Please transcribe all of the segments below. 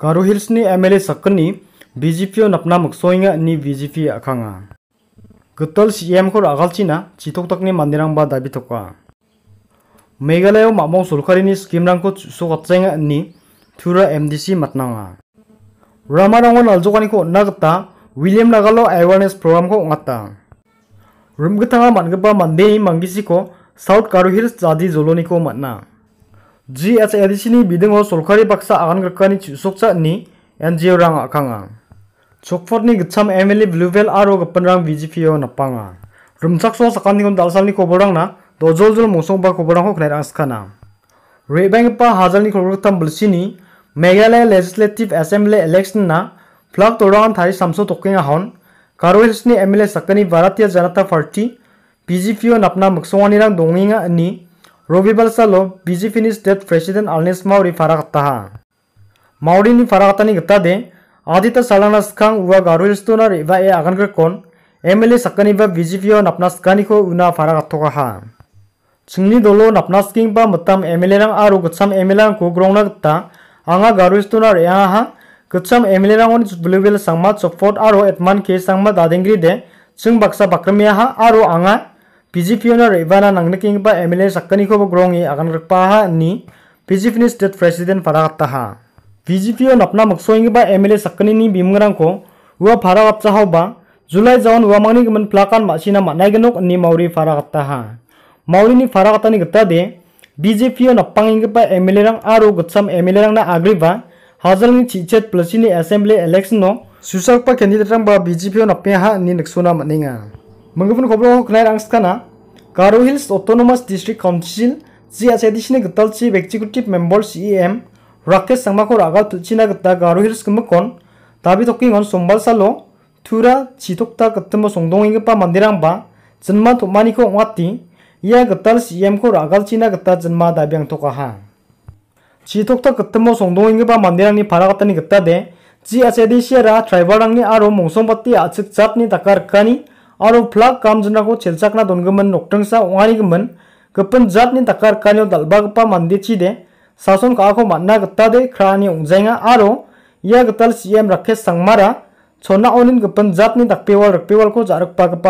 कारो हिल्स नि एमएलए सक्कनि बीजेपीओ नपनामुक सोइंगा नि बीजेपी आखांगा गतल सीएम को आगालचिना चितोक तकनि मानदिरांबा दाबि थका मेघालय मामो सरकारिनि स्कीम रांखौ सुगातजांगा नि थुरा एमडीसी मातनाङा रामारांगन आलजोगानिखौ अन्ना गता विलियम नागालो एवारनेस प्रोग्रामखौ अंगाता रुमगथाङा मानगोबा मानदेनि मांगिसिखौ साउथ कारो हिल्स जादि जलनिखौ मानना जी एच GHLCनि बिदोङाव सरकारि बाक्सा आगान गाखानि थिसकजानि एनजिअ रां आखाङा सकफोरनि गोथाम एमएलए ब्लुबेल आरो गोपन रां बिजेपिआव नापाङा रुमसाक्स' साखानिखौ दालसालनि खबरांना दजलजल मसंबा खबरांखौ खोनाय आसखाना रेबांगपा हाजारनि खबरगोथाम बुलसिनि मेघालय लेजिस्लेटिभ एसेम्बलि इलेक्शनना फ्लाग दौरान थारि सामसो टकिङा हन कारो हिल्स एम एल ए सकनी भारतीय जनता पार्टी बिजेपिआव नपना मोक्सङानि रंग दङिङा नि রবিবা সালম বিজিপি নিস স্টেট প্রেসিডেন্ট আলনেশ মৌরি ফারাখতা মাউরি নি ফারাখতানি গতা দে আদিত সলানাসখং উগ আরইলস্তুনারে বা এ আগনক কোন এমএলএ সকানিবা বিজিপি অন আপনাস্কানিখো উনা ফারাখত গহা চিংলি দলোন আপনাস্কিং বা মতম এমএলএ লং আর গছম এমএলং কো গ্রোনরতা আঙ্গা গআরইলস্তুনার ইহা গছম এমএলরাংন ব্লুভেল সংমাছ ফোরত আর এডমান কে সংমা দাদ엥রি দে চিংবাকসা বাকরমিয়া হা আর আঙ্গা बीजेपीना रेबाना नंगनकिंग एम एल ए सकनी को ग्रोंगी आगन रखा नि बीजेपी ने स्टेट प्रेसीडेंट फरागत्ता हा बीजेपी नपना मक्सोंग एम एल ए सकनी बीमग्र को हुआ फरागत्ता हा बा जुलाई जवान हुआ मांगनी मन फ्लाकान मासीना मानाइनोक नि मौरी फरागत्ता हा मौरी फरागत्ता गत्ता दे बीजेपी नपांग एम एल ए रंग एम एल ए रंग आग्रीबा हाजल छिछेद ने असेंब्ली इलेक्शन नो सुसाप कैंडिडेट रंग बीजेपी नपे हा Mengapun kopro kenai rangskana, Karo Hills Autonomous District Council ji asedichine gital chi executive member CEM Rakesh Sangma ko raga tulchina gitta Karo Hills kumekon tabi tokingon sombal salo tura chitokta gitimo songdongigipa mandirangba jinma tomaniko ongati ia gital CEM ko ragalchina gitta jinma dabiangtokaha chitokta gitimo songdongigipa mandirangni paragatani gittade ji asedi shera tribal rangni aro mongsongbate achik jatni takar kani aro plak kamjinako chelchakna dongimin noktringsa ong·anigiminn gipin jatni daka rikanio dalbagipa chide sason ka·ako man·na gitade krani ong·jaenga aro ia gatal CM Rakesh Sangmara chonaonin gipin jatni dakbewal rikbewalko sa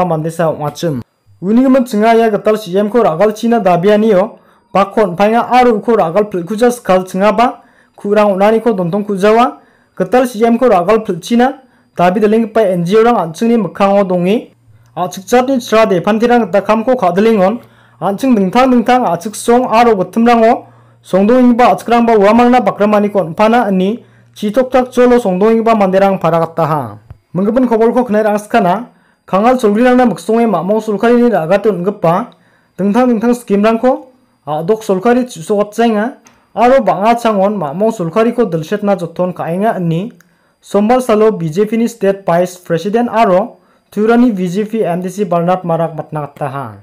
mandesa ong·achim. Unigimin chinga ia gatal CM-ko ragalchina dabianio bakko panga aro ko ragal pilkuja skal ba, kurang dontong kujawa, gatal CM-ko ragal pelchina dabi dilinggipa NGO-rang anchingni mikkango dongi 아측자린 지라데 판티랑 딱함고 가들링온 안층 능탕 능탕 아측송 아로 거틈랑어 송동이바 아측랑바 우아망나 바크라마니콘 파나 아니 지톡탁 졸로 송동잉바 만데랑 바라갔다하 문급은 거볼코 그날 스카나 강할 졸리랑나 먹송의 마모 솔카리니 라가트 응급바 등탕 등탕 스킴랑코 아독 솔카리 주소갑쟁아 아로 방아창원 창원 마모 솔카리코 들셋나 조톤 가잉아 아니 sombar salo BJP ni state vice Turani BJP MDC Barnard Marak Matnagatahan.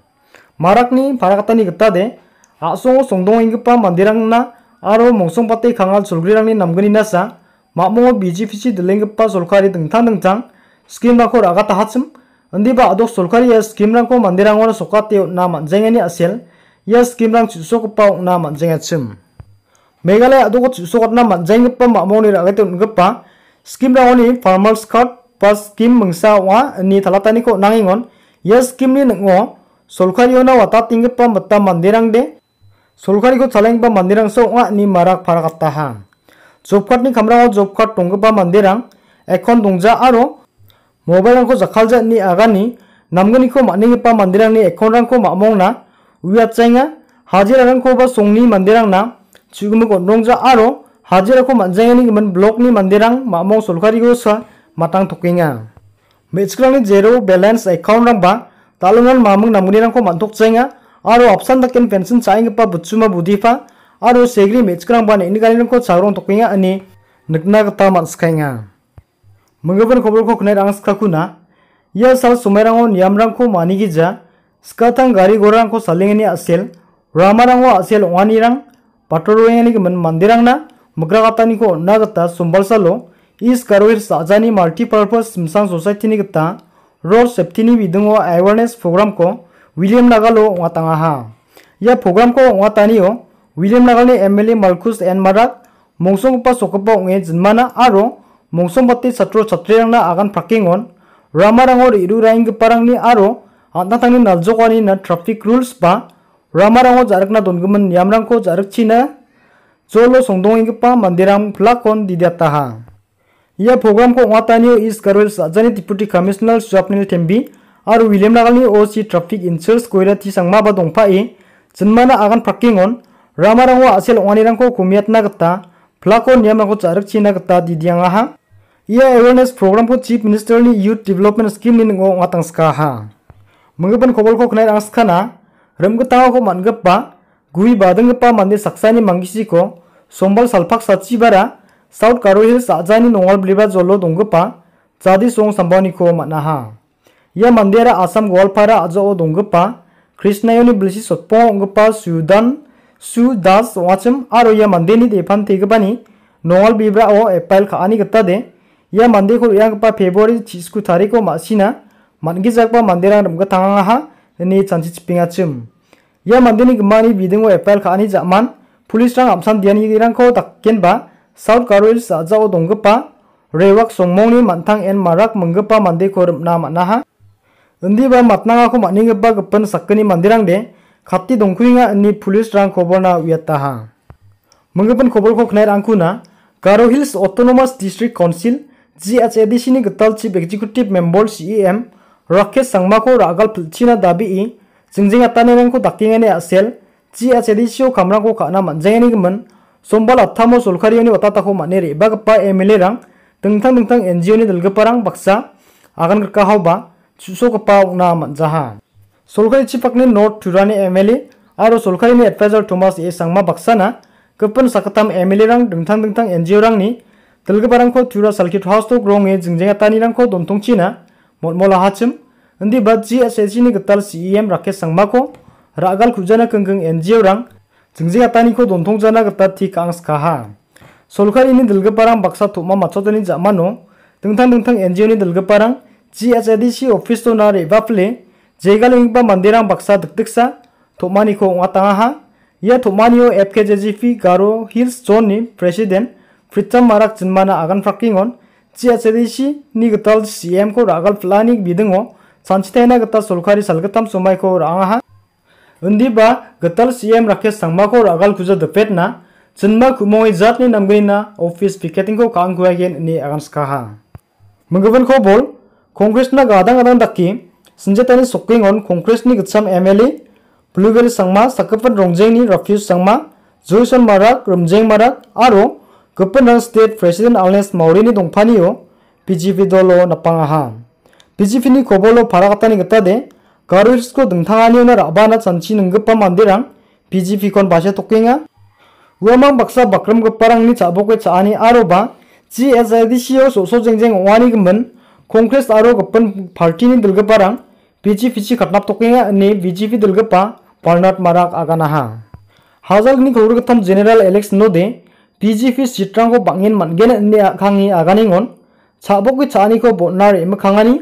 Marakni Parakatani Gatade, Aso Songdong Ingupa Mandirangna, Aro Mongsong Pate Kangal Sulgrirangni Namgani Nasa, Mamo BJPC Dilingpa Solkari Dengtang Dengtang, Skim Rako Ragata Hatsum, Undiba Adok Solkari as Skim Rako Mandirangora Sokate Naman Zengani Asel, Yes Skim Rang Sukupau Naman Zengatsum. Meghalaya Adokot Sukotna Manjangpa Mamoni Ragatungupa, Skim Rangoni Farmers Card, pas kim mangsa wa ni thalataniko nangengon ia skimni ning·o solkariona watatinggipa mata manderangde solkariko chalenggipa manderangso ong·a ni marak parakataha job cardni kamrango job card donggipa manderang ekon dongja aro mobilrangko jakhalja ni agani namgniko mangigipa manderangni ekonrangko mamongna uiatjainga hajirarangkoba songni manderangna chugimik onrongja aro hajirako manjaingani giman blokni manderang mamong solkariko sa matang tukinga. mechkrangni zero balance account rangba talungan mamung namuni rangko manthokchenga aro option daken pension pa butsuma budifa, aro segri mechkrangba ne inigani rangko chagrong tukinga ani nekna nikna gita manskhainga munggaban khoborko knai rang skakuna ia ya sal ko mani gija, skatang gari gorang asil. gorangko salingani asel ramarango mandirang na, patoroyani gemen mandirangna naga ko sumbal salo. इस करवीर साजानी multipurpose 사자니 society ने 소사이티니겠다 road safety ने सेफ्टीनि बिदुङाव programme को William वाता नागाल' अङाताङाहा या प्रग्रामखौ अङातानियो William नागल ने M L A मलखुस एन मौसम मंसंगपा सकपा उंगे जिनमाना आरो मंसंबाति छात्र छात्रियांना आगान फाकिङन रामाराङर इरुराइंगपारांनि आरो आन्नाथांनि नालजकानि ना ट्राफिक रूल्स बा रामाराङाव जारकना दनगोमोन नियामरांखौ जारकथिना जल' संदङैगपा मन्दिरां फ्लाकन दिदियाताहा ia program ko ngwa taniyo is karwel sa jani deputy commissioner tembi ar william lagalni oc traffic insurance koira ti sang ba dong pa e agan parking on ramarangwa asel ongani rang ko na gata phlako niyam ko charak china gata di dianga ha ia awareness program ko chief minister ni youth development scheme ni ngo ngwa tang ska ha mangban khobol ko khnai ang skhana ramgo tawa ko mangap ba gui badang pa mande saksani mangisi ko sombal salphak sachi bara south Garo hills आजानी नोल ब्लीबा जोलो दोंगपा जादी सों संभावनी को मनाहा यह मंदिर आसाम गोलफारा आज ओ दोंगपा कृष्णायोनी ब्लिसि सोपो ओंगपा सुदन सुदास वाचम आरो यह मंदिर नि देफान तेगबानी नोल बिब्रा ओ एप्पल खानी गत्ता दे यह मंदिर को यांगपा फेब्रुवारी चिसकु तारीख को मासिना मानगी जाकबा मंदिर रंग गथाहा ने चांचि चिपिङाचम यह मंदिर नि गमानी बिदिङो एप्पल खानी जमान पुलिस रंग आमसान दियानी रंग को दक्केनबा साउथ कारोल साजाओ दंगपा रेवाक सोमों मानथा एन मारक मंगपा मंदे को रुपना मानना उन्दीब मतना को मानीगपा गपन सकनी मंदिर दे खाती दंखुंगा इन पुलिस रंग खबर उत्ताहा मंगपन खबर को खनर अंकुना Garo hills autonomous district council G H A D गतल chief executive member C M Rakesh Sangma को रागल फिलचिना दाबी जिंजिंग अतानी को दाकिंग असेल जी एच ए डी सी ओ खामरा को खाना मानजाने sombal athamo takho watatako manere bagapa MLA rang dingtang dingtang NGO ni dalgiparang baksa agan kirkahoba na ongna jahan. solkhari chipakni North Turani MLA aro solkharini advisor Thomas E sangma baksana kapan sakatam MLA rang dingtang dingtang NGO rangni dalgiparangko Tura Salkit House to gronge jingjengatani rangko China, motmola hachim undi ba GSSC ni gital CEM Rakesh sangma ko ragal kujana kengkeng NGO rang jengji atani ko dontong jana gita ti kangs kaha solkar ini dilgiparang baksa thoma matchotani jamano dingtang dingtang NGO ni dilgiparang GHADC office to na rebaple jegal ingba mandirang baksa dikdiksa thomani ko ngatangaha ia thomanio FKJGP Garo Hills Zone ni presiden. Pritam Marak Jinmana agan frakingon GHADC ni gatal CM ko ragal planik bidingo sanchitaina gita solkari salgatam sumai ko rangaha उन्दिबा गतल CM Rakesh Sangma को रागल खुज दपेट ना चिन्मा कुमोई जातनी नमगई ना office picketing को कांग हुआगेन ने अगंस कहा मंगवन को बोल कांग्रेस ना गादा गादा दक्की सिंजेतानी सोकिंग ऑन कांग्रेस नि गतसम एमएलए ब्लूवेल संगमा सकपन रोंगजे ने रफ्यू संगमा जोईसन मारक रोमजेंग मारक आरो गपन रंग स्टेट प्रेसिडेंट आलनेस मौरी नि दोंफानियो बीजेपी दलो नपांगा हा बीजेपी नि कोबोलो फारागतानी गता दे 가르스코 능탕하니오나 라바나 잔치 능급한 만디랑 비지피콘 바샤 토킹아 우아망 박사 박름급바랑니 자복의 자아니 아로바 GSIDCO 소소쟁쟁 오아니금은 콩크레스 아로 급은 파티니 들급바랑 비지피치 갑납 토킹아 니 비지피 들급바 발낫 마락 아가나하 하잘니 거르급탐 제네럴 엘렉스 노데 비지피 시트랑고 방인 만겐 니 강이 아가닝온 자복의 자아니고 못나레 임강하니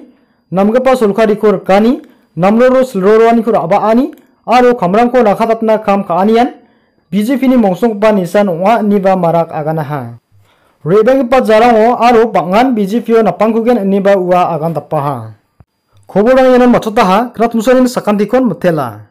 남급바 솔카리코 르카니 namloro silroroaniko ra·ba ani aro kamrangko rangkatatna kam ka·anian bijepini mongsongba nisan ong·a niva marak aganaha re·baenggipa jarango aro bang·an bijepio napangkogen iniba uwa agan dapaha koborang iano matchotaha kratmusani sakandikon mitela